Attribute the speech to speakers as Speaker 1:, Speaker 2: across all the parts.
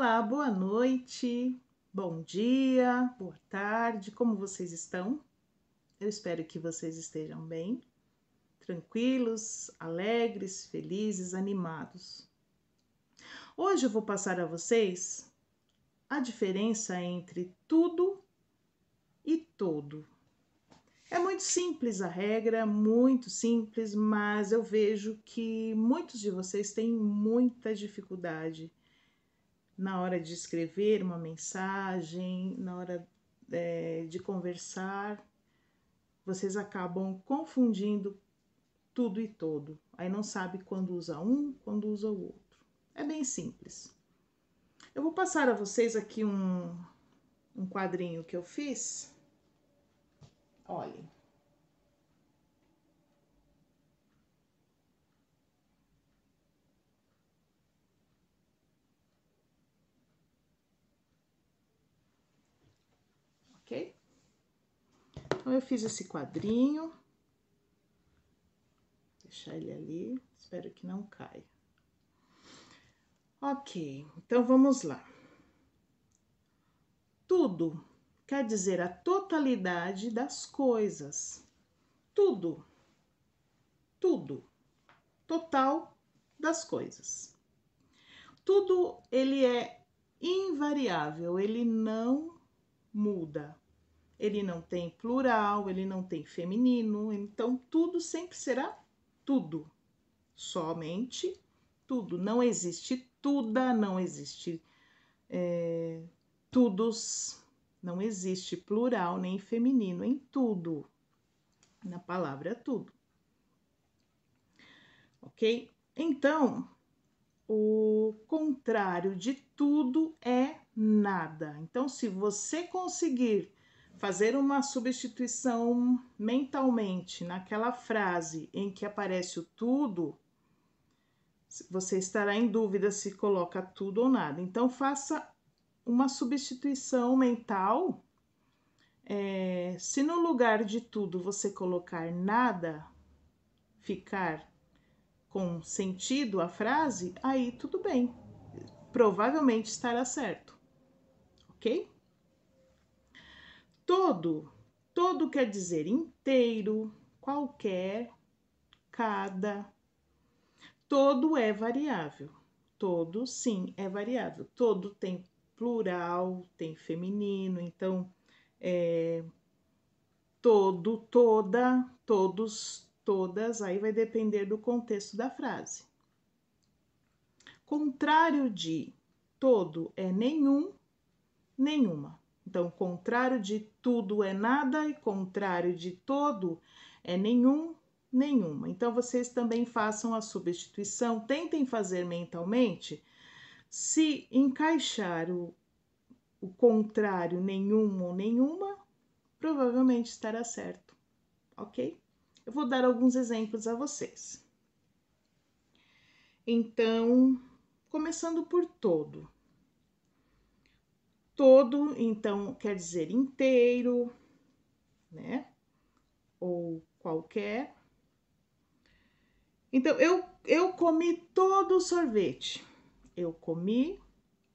Speaker 1: Olá, boa noite, bom dia, boa tarde, como vocês estão? Eu espero que vocês estejam bem, tranquilos, alegres, felizes, animados. Hoje eu vou passar a vocês a diferença entre tudo e todo. É muito simples a regra, muito simples, mas eu vejo que muitos de vocês têm muita dificuldade na hora de escrever uma mensagem, na hora é, de conversar, vocês acabam confundindo tudo e todo. Aí não sabe quando usa um, quando usa o outro. É bem simples. Eu vou passar a vocês aqui um, um quadrinho que eu fiz. Olhem. ok? Então, eu fiz esse quadrinho. Deixar ele ali, espero que não caia. Ok, então vamos lá. Tudo quer dizer a totalidade das coisas. Tudo. Tudo. Total das coisas. Tudo ele é invariável, ele não muda. Ele não tem plural, ele não tem feminino, então tudo sempre será tudo. Somente tudo. Não existe tuda, não existe é, todos, não existe plural nem feminino em tudo, na palavra tudo. Ok? Então, o contrário de tudo é nada. Então, se você conseguir fazer uma substituição mentalmente naquela frase em que aparece o tudo, você estará em dúvida se coloca tudo ou nada. Então, faça uma substituição mental. É, se no lugar de tudo você colocar nada, ficar com sentido a frase, aí tudo bem. Provavelmente estará certo ok? Todo, todo quer dizer inteiro, qualquer, cada. Todo é variável. Todo, sim, é variável. Todo tem plural, tem feminino, então é, todo, toda, todos, todas, aí vai depender do contexto da frase. Contrário de todo é nenhum, nenhuma. Então, contrário de tudo é nada e contrário de todo é nenhum, nenhuma. Então, vocês também façam a substituição, tentem fazer mentalmente. Se encaixar o, o contrário nenhum ou nenhuma, provavelmente estará certo, ok? Eu vou dar alguns exemplos a vocês. Então, começando por todo todo, então quer dizer inteiro, né? Ou qualquer. Então, eu, eu comi todo o sorvete. Eu comi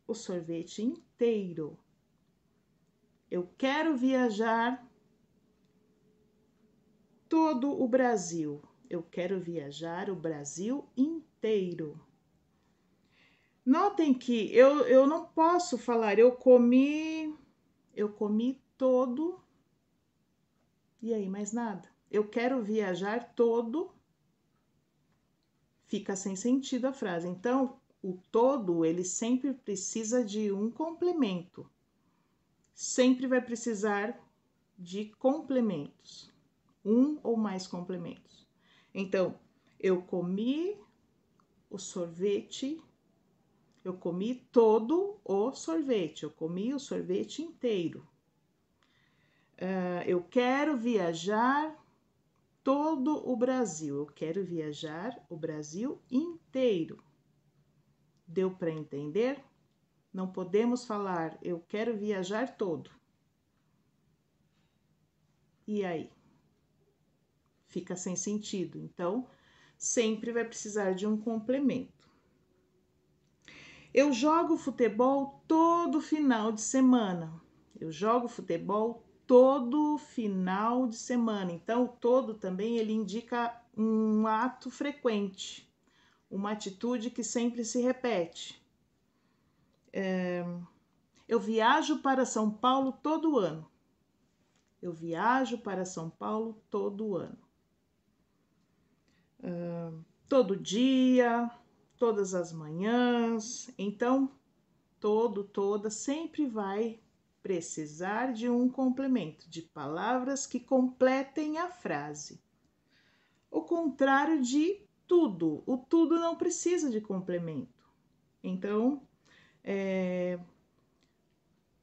Speaker 1: o sorvete inteiro. Eu quero viajar todo o Brasil. Eu quero viajar o Brasil inteiro. Notem que eu, eu não posso falar eu comi, eu comi todo, e aí mais nada. Eu quero viajar todo, fica sem sentido a frase. Então, o todo, ele sempre precisa de um complemento. Sempre vai precisar de complementos, um ou mais complementos. Então, eu comi o sorvete eu comi todo o sorvete, eu comi o sorvete inteiro. Uh, eu quero viajar todo o Brasil, eu quero viajar o Brasil inteiro. Deu para entender? Não podemos falar eu quero viajar todo. E aí? Fica sem sentido. Então, sempre vai precisar de um complemento. Eu jogo futebol todo final de semana. Eu jogo futebol todo final de semana. Então, o todo também ele indica um ato frequente, uma atitude que sempre se repete. É... Eu viajo para São Paulo todo ano. Eu viajo para São Paulo todo ano. Todo dia, todas as manhãs. Então, todo, toda sempre vai precisar de um complemento, de palavras que completem a frase. O contrário de tudo, o tudo não precisa de complemento. Então, é,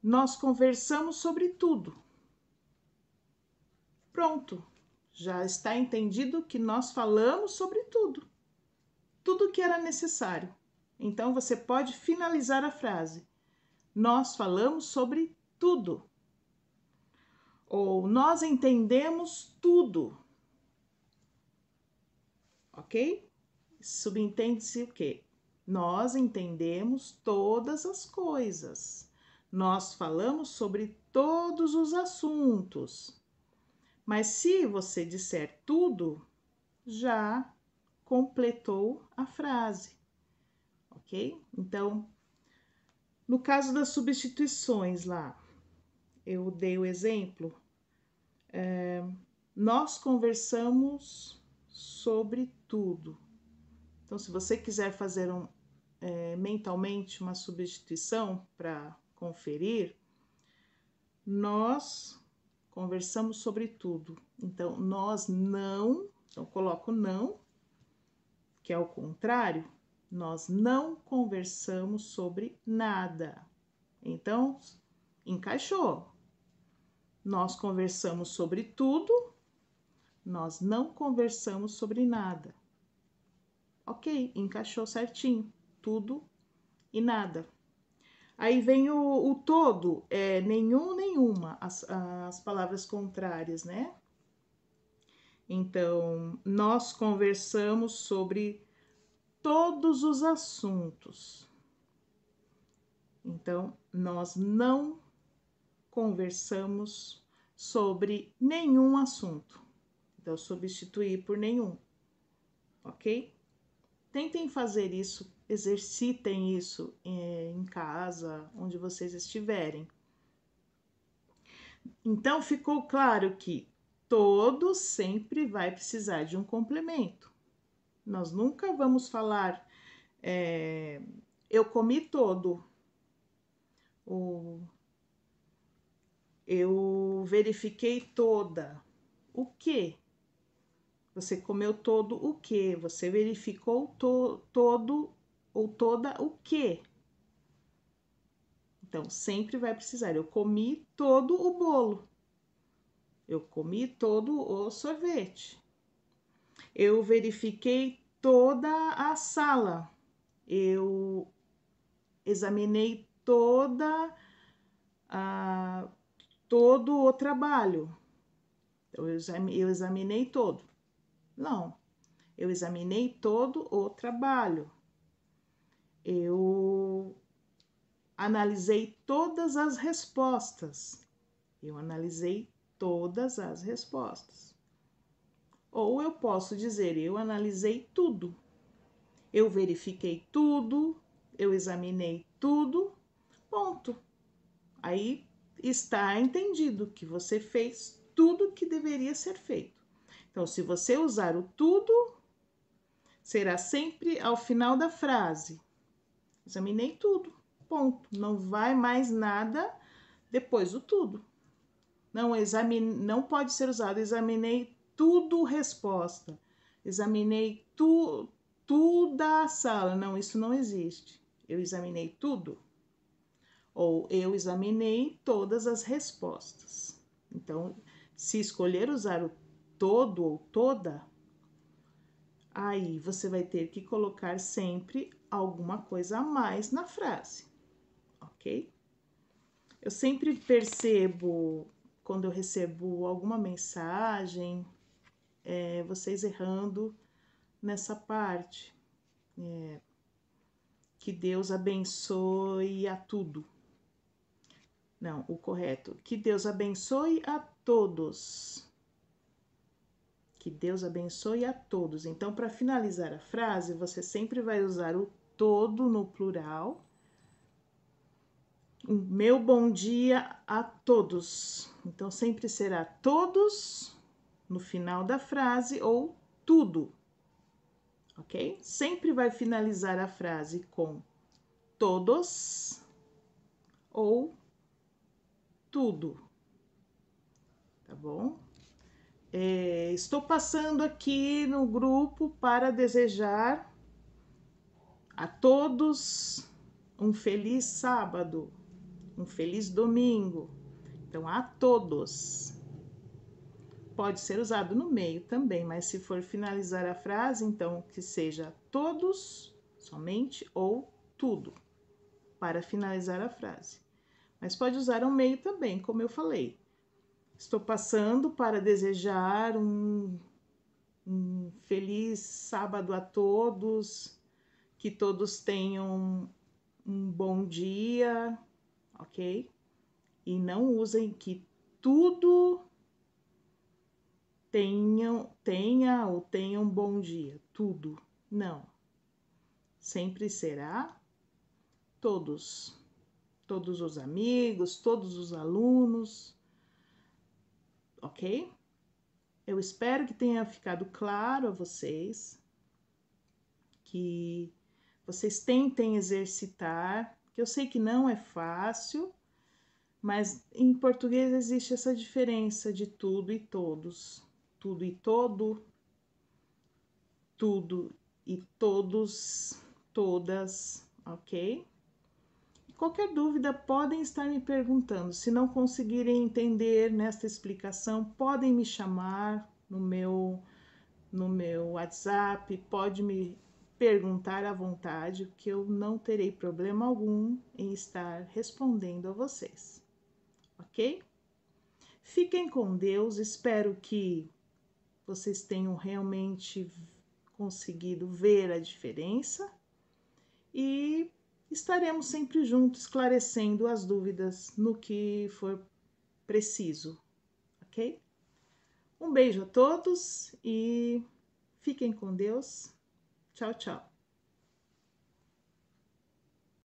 Speaker 1: nós conversamos sobre tudo. Pronto, já está entendido que nós falamos sobre tudo tudo o que era necessário. Então você pode finalizar a frase: Nós falamos sobre tudo. Ou nós entendemos tudo. Ok? Subentende-se o quê? Nós entendemos todas as coisas. Nós falamos sobre todos os assuntos. Mas se você disser tudo, já completou a frase, ok? Então, no caso das substituições lá, eu dei o exemplo, é, nós conversamos sobre tudo. Então, se você quiser fazer um, é, mentalmente uma substituição para conferir, nós conversamos sobre tudo. Então, nós não, então coloco não, que ao é contrário, nós não conversamos sobre nada. Então, encaixou. Nós conversamos sobre tudo, nós não conversamos sobre nada. Ok, encaixou certinho. Tudo e nada. Aí vem o, o todo, é nenhum, nenhuma, as, as palavras contrárias, né? Então, nós conversamos sobre todos os assuntos. Então, nós não conversamos sobre nenhum assunto. Então, substituir por nenhum, ok? Tentem fazer isso, exercitem isso eh, em casa, onde vocês estiverem. Então, ficou claro que todo sempre vai precisar de um complemento. Nós nunca vamos falar é, eu comi todo. Ou, eu verifiquei toda. O que? Você comeu todo o que? Você verificou to todo ou toda o que? Então, sempre vai precisar. Eu comi todo o bolo. Eu comi todo o sorvete. Eu verifiquei toda a sala. Eu examinei toda a, todo o trabalho. Eu, eu examinei todo. Não, eu examinei todo o trabalho. Eu analisei todas as respostas. Eu analisei todas as respostas. Ou eu posso dizer: eu analisei tudo, eu verifiquei tudo, eu examinei tudo, ponto. Aí está entendido que você fez tudo que deveria ser feito. Então, se você usar o tudo, será sempre ao final da frase. Examinei tudo, ponto. Não vai mais nada depois do tudo. Não, examine, não pode ser usado. Examinei tudo resposta. Examinei tu, toda a sala. Não, isso não existe. Eu examinei tudo. Ou eu examinei todas as respostas. Então, se escolher usar o todo ou toda, aí você vai ter que colocar sempre alguma coisa a mais na frase, ok? Eu sempre percebo quando eu recebo alguma mensagem, é, vocês errando nessa parte. É, que Deus abençoe a tudo. Não, o correto. Que Deus abençoe a todos. Que Deus abençoe a todos. Então, para finalizar a frase, você sempre vai usar o todo no plural meu bom dia a todos. Então, sempre será todos no final da frase ou tudo, ok? Sempre vai finalizar a frase com todos ou tudo, tá bom? É, estou passando aqui no grupo para desejar a todos um feliz sábado um feliz domingo. Então, a todos. Pode ser usado no meio também, mas se for finalizar a frase, então que seja todos somente ou tudo, para finalizar a frase. Mas pode usar o um meio também, como eu falei. Estou passando para desejar um, um feliz sábado a todos, que todos tenham um bom dia, ok? E não usem que tudo tenham, tenha ou tenha um bom dia, tudo. Não. Sempre será todos. Todos os amigos, todos os alunos, ok? Eu espero que tenha ficado claro a vocês que vocês tentem exercitar que eu sei que não é fácil, mas em português existe essa diferença de tudo e todos. Tudo e todo, tudo e todos, todas, ok? Qualquer dúvida podem estar me perguntando. Se não conseguirem entender nesta explicação, podem me chamar no meu no meu WhatsApp, pode me perguntar à vontade, que eu não terei problema algum em estar respondendo a vocês. Ok? Fiquem com Deus, espero que vocês tenham realmente conseguido ver a diferença e estaremos sempre juntos esclarecendo as dúvidas no que for preciso, ok? Um beijo a todos e fiquem com Deus. Tchau, tchau.